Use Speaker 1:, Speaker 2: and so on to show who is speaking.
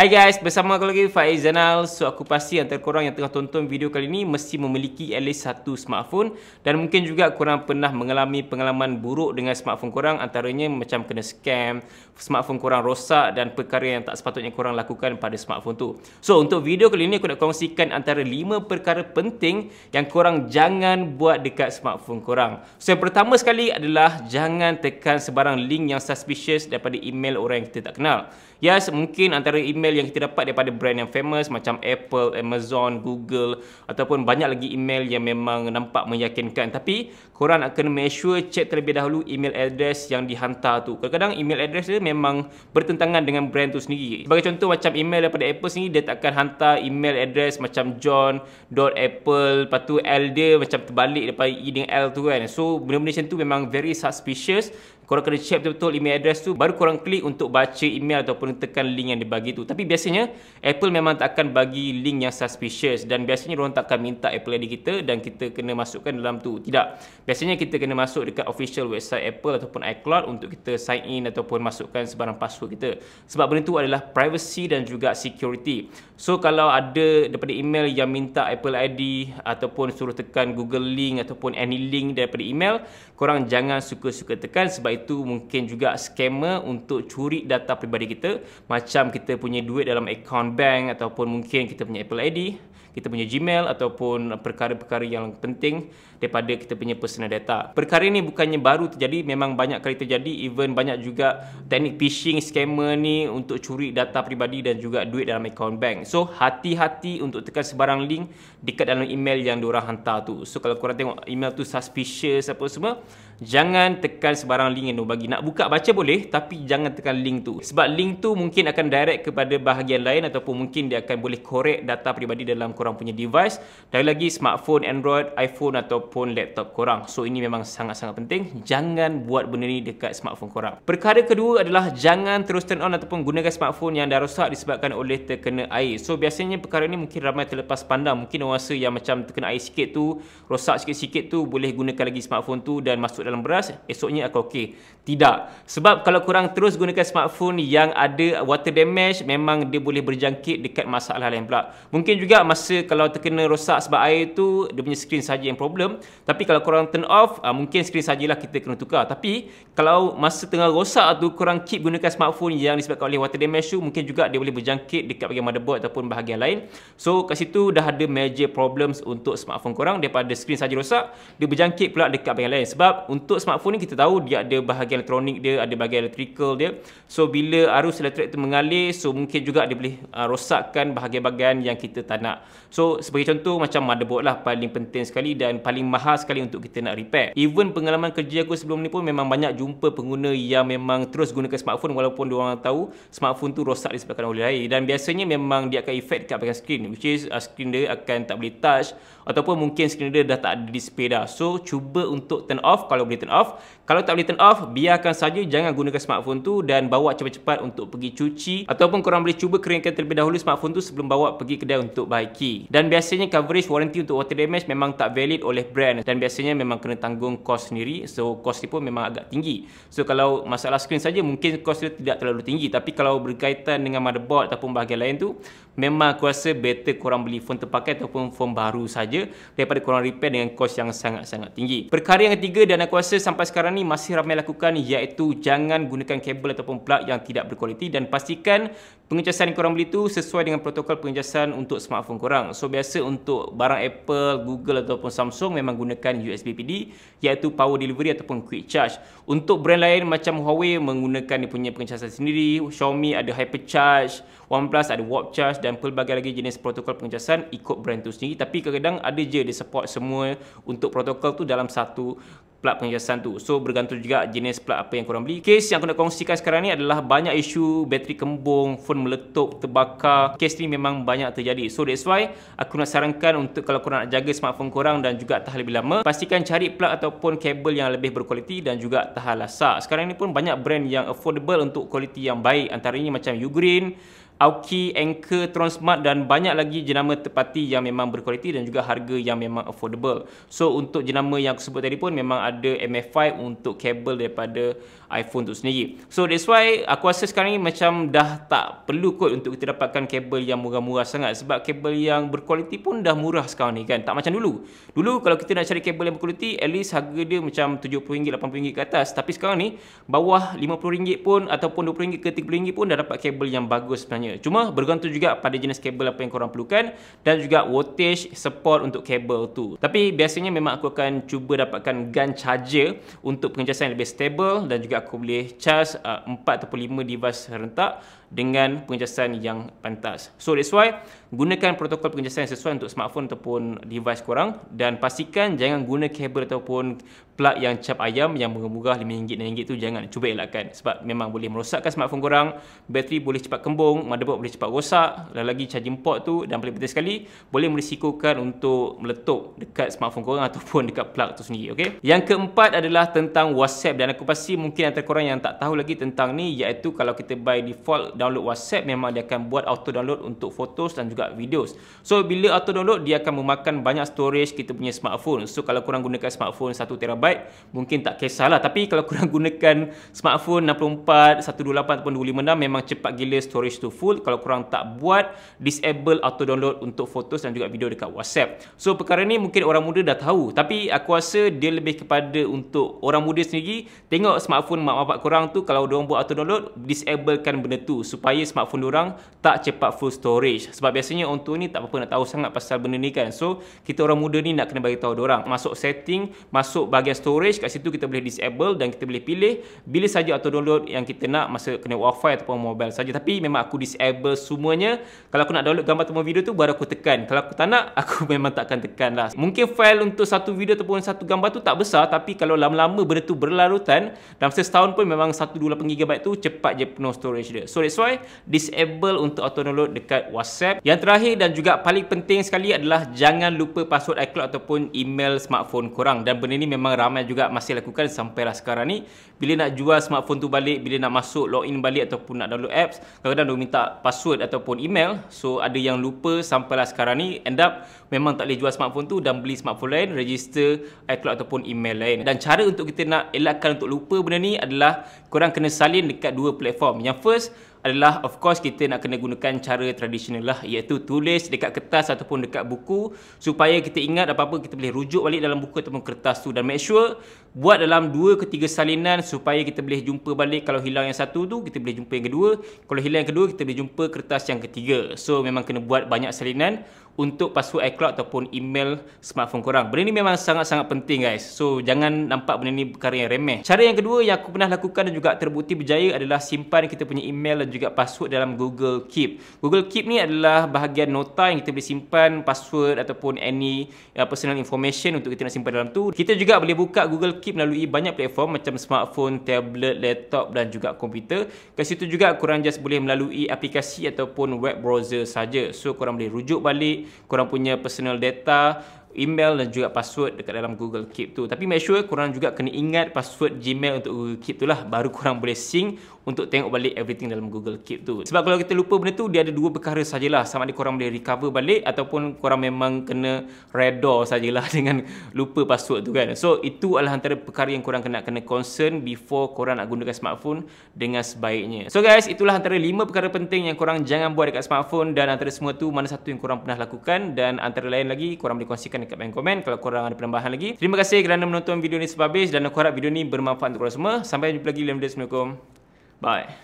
Speaker 1: Hai guys, bersama aku lagi Faiz Zanal. So aku pasti antara korang yang tengah tonton video kali ini mesti memiliki at least satu smartphone dan mungkin juga korang pernah mengalami pengalaman buruk dengan smartphone korang antaranya macam kena scam, smartphone korang rosak dan perkara yang tak sepatutnya korang lakukan pada smartphone tu. So untuk video kali ini aku nak kongsikan antara 5 perkara penting yang korang jangan buat dekat smartphone korang. So yang pertama sekali adalah jangan tekan sebarang link yang suspicious daripada email orang yang kita tak kenal. Yes, mungkin antara email email yang kita dapat daripada brand yang famous macam Apple, Amazon, Google ataupun banyak lagi email yang memang nampak meyakinkan. Tapi korang akan make sure check terlebih dahulu email address yang dihantar tu. Kadang-kadang email address dia memang bertentangan dengan brand tu sendiri. Sebagai contoh macam email daripada Apple sendiri dia takkan akan hantar email address macam john.apple lepas tu L dia macam terbalik daripada E dengan L tu kan. So benda-benda macam tu memang very suspicious korang kena check betul-betul email address tu baru korang klik untuk baca email ataupun tekan link yang dibagi tu tapi tapi biasanya Apple memang tak akan bagi link yang suspicious dan biasanya orang tak akan minta Apple ID kita dan kita kena masukkan dalam tu tidak biasanya kita kena masuk dekat official website Apple ataupun iCloud untuk kita sign in ataupun masukkan sebarang password kita sebab benda tu adalah privacy dan juga security so kalau ada daripada email yang minta Apple ID ataupun suruh tekan Google link ataupun any link daripada email korang jangan suka-suka tekan sebab itu mungkin juga scammer untuk curi data peribadi kita macam kita punya punya duit dalam account bank ataupun mungkin kita punya Apple ID, kita punya Gmail ataupun perkara-perkara yang penting daripada kita punya personal data. Perkara ini bukannya baru terjadi, memang banyak kali terjadi even banyak juga teknik phishing scammer ni untuk curi data peribadi dan juga duit dalam account bank. So hati-hati untuk tekan sebarang link dekat dalam email yang diorang hantar tu. So kalau korang tengok email tu suspicious apa semua, jangan tekan sebarang link yang diorang bagi. Nak buka baca boleh tapi jangan tekan link tu. Sebab link tu mungkin akan direct kepada bahagian lain ataupun mungkin dia akan boleh korek data peribadi dalam korang punya device. Dari lagi smartphone, Android, iPhone atau ataupun laptop korang. So ini memang sangat-sangat penting. Jangan buat benda ni dekat smartphone korang. Perkara kedua adalah jangan terus turn on ataupun gunakan smartphone yang dah rosak disebabkan oleh terkena air. So biasanya perkara ni mungkin ramai terlepas pandang. Mungkin orang rasa yang macam terkena air sikit tu, rosak sikit-sikit tu boleh gunakan lagi smartphone tu dan masuk dalam beras, esoknya akan okey. Tidak. Sebab kalau korang terus gunakan smartphone yang ada water damage, memang dia boleh berjangkit dekat masalah lain pula. Mungkin juga masa kalau terkena rosak sebab air tu, dia punya screen saja yang problem tapi kalau korang turn off uh, mungkin screen sajalah kita kena tukar tapi kalau masa tengah rosak tu korang keep gunakan smartphone yang disebabkan oleh water damage tu mungkin juga dia boleh berjangkit dekat bahagian motherboard ataupun bahagian lain so kat situ dah ada major problems untuk smartphone korang daripada screen saja rosak dia berjangkit pula dekat bahagian lain sebab untuk smartphone ni kita tahu dia ada bahagian elektronik dia ada bahagian electrical dia so bila arus elektrik tu mengalir so mungkin juga dia boleh uh, rosakkan bahagian-bahagian yang kita tak nak so sebagai contoh macam motherboard lah paling penting sekali dan paling mahal sekali untuk kita nak repair. Even pengalaman kerja aku sebelum ni pun memang banyak jumpa pengguna yang memang terus gunakan smartphone walaupun dia orang tahu smartphone tu rosak disebabkan oleh air dan biasanya memang dia akan efek dekat bagian screen which is uh, screen dia akan tak boleh touch ataupun mungkin screen dia dah tak ada display dah. So cuba untuk turn off kalau boleh turn off. Kalau tak boleh turn off, biarkan saja jangan gunakan smartphone tu dan bawa cepat-cepat untuk pergi cuci ataupun korang boleh cuba keringkan terlebih dahulu smartphone tu sebelum bawa pergi kedai untuk baiki. Dan biasanya coverage warranty untuk water damage memang tak valid oleh brand brand dan biasanya memang kena tanggung kos sendiri so kos dia pun memang agak tinggi so kalau masalah screen saja mungkin kos dia tidak terlalu tinggi tapi kalau berkaitan dengan motherboard ataupun bahagian lain tu memang aku rasa better korang beli phone terpakai ataupun phone baru saja daripada korang repair dengan kos yang sangat-sangat tinggi. Perkara yang ketiga dan aku rasa sampai sekarang ni masih ramai lakukan iaitu jangan gunakan kabel ataupun plug yang tidak berkualiti dan pastikan pengecasan yang korang beli tu sesuai dengan protokol pengecasan untuk smartphone korang. So biasa untuk barang Apple, Google ataupun Samsung memang gunakan USB PD iaitu power delivery ataupun quick charge. Untuk brand lain macam Huawei menggunakan dia punya pengecasan sendiri, Xiaomi ada hypercharge, OnePlus ada warp charge dan dan pelbagai lagi jenis protokol pengecasan ikut brand tu sendiri tapi kadang-kadang ada je dia support semua untuk protokol tu dalam satu plat pengecasan tu. So bergantung juga jenis plat apa yang korang beli. Kes yang aku nak kongsikan sekarang ni adalah banyak isu bateri kembung, phone meletup, terbakar. Kes ni memang banyak terjadi. So that's why aku nak sarankan untuk kalau korang nak jaga smartphone korang dan juga tahan lebih lama, pastikan cari plat ataupun kabel yang lebih berkualiti dan juga tahan lasak. Sekarang ni pun banyak brand yang affordable untuk kualiti yang baik. Antaranya macam Ugreen, Auki, Anchor, Transmart dan banyak lagi jenama terpati yang memang berkualiti dan juga harga yang memang affordable. So untuk jenama yang aku sebut tadi pun memang ada MFI untuk kabel daripada iPhone tu sendiri. So that's why aku rasa sekarang ni macam dah tak perlu kot untuk kita dapatkan kabel yang murah-murah sangat sebab kabel yang berkualiti pun dah murah sekarang ni kan. Tak macam dulu. Dulu kalau kita nak cari kabel yang berkualiti at least harga dia macam RM70, RM80 ke atas. Tapi sekarang ni bawah RM50 pun ataupun RM20 ke RM30 pun dah dapat kabel yang bagus sebenarnya sebagainya cuma bergantung juga pada jenis kabel apa yang korang perlukan dan juga wattage support untuk kabel tu tapi biasanya memang aku akan cuba dapatkan gun charger untuk pengecasan yang lebih stable dan juga aku boleh charge uh, 4 atau 5 device serentak dengan pengecasan yang pantas so that's why gunakan protokol pengecasan yang sesuai untuk smartphone ataupun device korang dan pastikan jangan guna kabel ataupun plug yang cap ayam yang murah-murah RM5 dan RM6 tu jangan cuba elakkan sebab memang boleh merosakkan smartphone korang bateri boleh cepat kembung motherboard boleh cepat rosak lagi, -lagi charging port tu dan paling penting sekali boleh merisikokan untuk meletup dekat smartphone korang ataupun dekat plug tu sendiri okay? yang keempat adalah tentang whatsapp dan aku pasti mungkin antara korang yang tak tahu lagi tentang ni iaitu kalau kita by default download whatsapp memang dia akan buat auto download untuk photos dan juga videos so bila auto download dia akan memakan banyak storage kita punya smartphone so kalau korang gunakan smartphone 1TB mungkin tak kisahlah tapi kalau kurang gunakan smartphone 64 128 ataupun 256 memang cepat gila storage tu full kalau kurang tak buat disable auto download untuk photos dan juga video dekat WhatsApp so perkara ni mungkin orang muda dah tahu tapi aku rasa dia lebih kepada untuk orang muda sendiri tengok smartphone mak bapak kurang tu kalau dia buat auto download disablekan benda tu supaya smartphone orang tak cepat full storage sebab biasanya orang tua ni tak apa nak tahu sangat pasal benda ni kan so kita orang muda ni nak kena bagi tahu dia orang masuk setting masuk bahagian storage kat situ kita boleh disable dan kita boleh pilih bila saja atau download yang kita nak masa kena wifi ataupun mobile saja tapi memang aku disable semuanya kalau aku nak download gambar ataupun video tu baru aku tekan kalau aku tak nak aku memang tak akan tekan lah mungkin file untuk satu video ataupun satu gambar tu tak besar tapi kalau lama-lama benda tu berlarutan dalam masa setahun pun memang 128GB tu cepat je penuh storage dia so that's why disable untuk auto download dekat whatsapp yang terakhir dan juga paling penting sekali adalah jangan lupa password iCloud ataupun email smartphone korang dan benda ni memang ramai ramai juga masih lakukan sampai sampailah sekarang ni bila nak jual smartphone tu balik bila nak masuk login balik ataupun nak download apps kadang-kadang dia minta password ataupun email so ada yang lupa sampai sampailah sekarang ni end up memang tak boleh jual smartphone tu dan beli smartphone lain register iCloud ataupun email lain dan cara untuk kita nak elakkan untuk lupa benda ni adalah korang kena salin dekat dua platform yang first adalah of course kita nak kena gunakan cara tradisional lah iaitu tulis dekat kertas ataupun dekat buku supaya kita ingat apa-apa kita boleh rujuk balik dalam buku ataupun kertas tu dan make sure buat dalam dua ke 3 salinan supaya kita boleh jumpa balik kalau hilang yang satu tu kita boleh jumpa yang kedua kalau hilang yang kedua kita boleh jumpa kertas yang ketiga so memang kena buat banyak salinan untuk password iCloud ataupun email smartphone korang. Benda ni memang sangat-sangat penting guys. So jangan nampak benda ni perkara yang remeh. Cara yang kedua yang aku pernah lakukan dan juga terbukti berjaya adalah simpan kita punya email dan juga password dalam Google Keep. Google Keep ni adalah bahagian nota yang kita boleh simpan password ataupun any uh, personal information untuk kita nak simpan dalam tu. Kita juga boleh buka Google Keep melalui banyak platform macam smartphone, tablet, laptop dan juga komputer. Kat situ juga korang just boleh melalui aplikasi ataupun web browser saja. So korang boleh rujuk balik korang punya personal data email dan juga password dekat dalam Google Keep tu. Tapi make sure korang juga kena ingat password Gmail untuk Google Keep tu lah. Baru korang boleh sync untuk tengok balik everything dalam Google Keep tu. Sebab kalau kita lupa benda tu, dia ada dua perkara sajalah. Sama ada korang boleh recover balik ataupun korang memang kena red redor sajalah dengan lupa password tu kan. So, itu adalah antara perkara yang korang kena kena concern before korang nak gunakan smartphone dengan sebaiknya. So guys, itulah antara lima perkara penting yang korang jangan buat dekat smartphone dan antara semua tu mana satu yang korang pernah lakukan dan antara lain lagi korang boleh kongsikan dekat bawah komen kalau korang ada penambahan lagi. Terima kasih kerana menonton video ni sebab habis dan aku harap video ni bermanfaat untuk korang semua. Sampai jumpa lagi. Assalamualaikum. Bye.